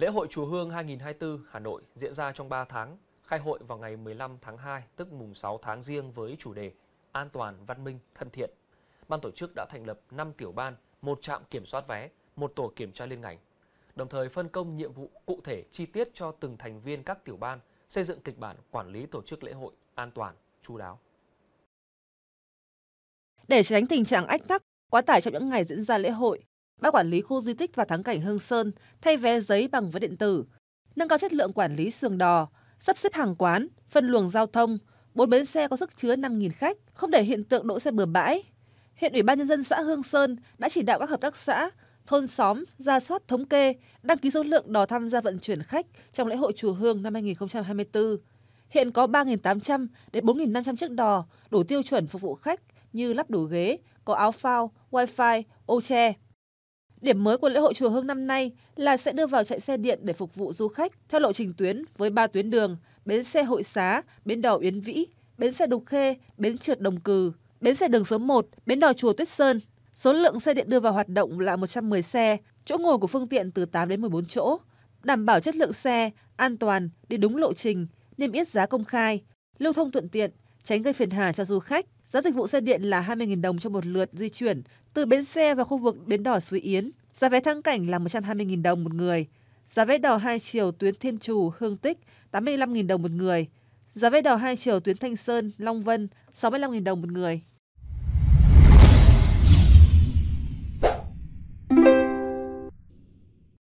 Lễ hội Chùa Hương 2024 Hà Nội diễn ra trong 3 tháng, khai hội vào ngày 15 tháng 2, tức mùng 6 tháng riêng với chủ đề An toàn, văn minh, thân thiện. Ban tổ chức đã thành lập 5 tiểu ban, một trạm kiểm soát vé, một tổ kiểm tra liên ngành. Đồng thời phân công nhiệm vụ cụ thể chi tiết cho từng thành viên các tiểu ban, xây dựng kịch bản quản lý tổ chức lễ hội an toàn, chu đáo. Để tránh tình trạng ách tắc, quá tải trong những ngày diễn ra lễ hội, Ban quản lý khu di tích và thắng cảnh Hương Sơn thay vé giấy bằng vé điện tử, nâng cao chất lượng quản lý sườn đò, sắp xếp hàng quán, phân luồng giao thông, bốn bến xe có sức chứa 5.000 khách, không để hiện tượng đỗ xe bừa bãi. Hiện Ủy ban Nhân dân xã Hương Sơn đã chỉ đạo các hợp tác xã, thôn xóm, ra soát thống kê, đăng ký số lượng đò tham gia vận chuyển khách trong lễ hội Chùa Hương năm 2024. Hiện có 3.800 đến 4.500 chiếc đò đủ tiêu chuẩn phục vụ khách như lắp đủ ghế, có áo phao, wifi, ô che. Điểm mới của lễ hội chùa Hương năm nay là sẽ đưa vào chạy xe điện để phục vụ du khách theo lộ trình tuyến với 3 tuyến đường, bến xe Hội Xá, bến đò Yến Vĩ, bến xe Đục Khê, bến trượt Đồng Cừ, bến xe đường số 1, bến đò chùa Tuyết Sơn. Số lượng xe điện đưa vào hoạt động là 110 xe, chỗ ngồi của phương tiện từ 8 đến 14 chỗ, đảm bảo chất lượng xe, an toàn, đi đúng lộ trình, niêm yết giá công khai, lưu thông thuận tiện, tránh gây phiền hà cho du khách. Giá dịch vụ xe điện là 20.000 đồng cho một lượt di chuyển từ bến xe vào khu vực bến đỏ Suối Yến. Giá vé thắng cảnh là 120.000 đồng một người. Giá vé đỏ hai chiều tuyến Thiên Trù, Hương Tích 85.000 đồng một người. Giá vé đỏ hai chiều tuyến Thanh Sơn, Long Vân 65.000 đồng một người.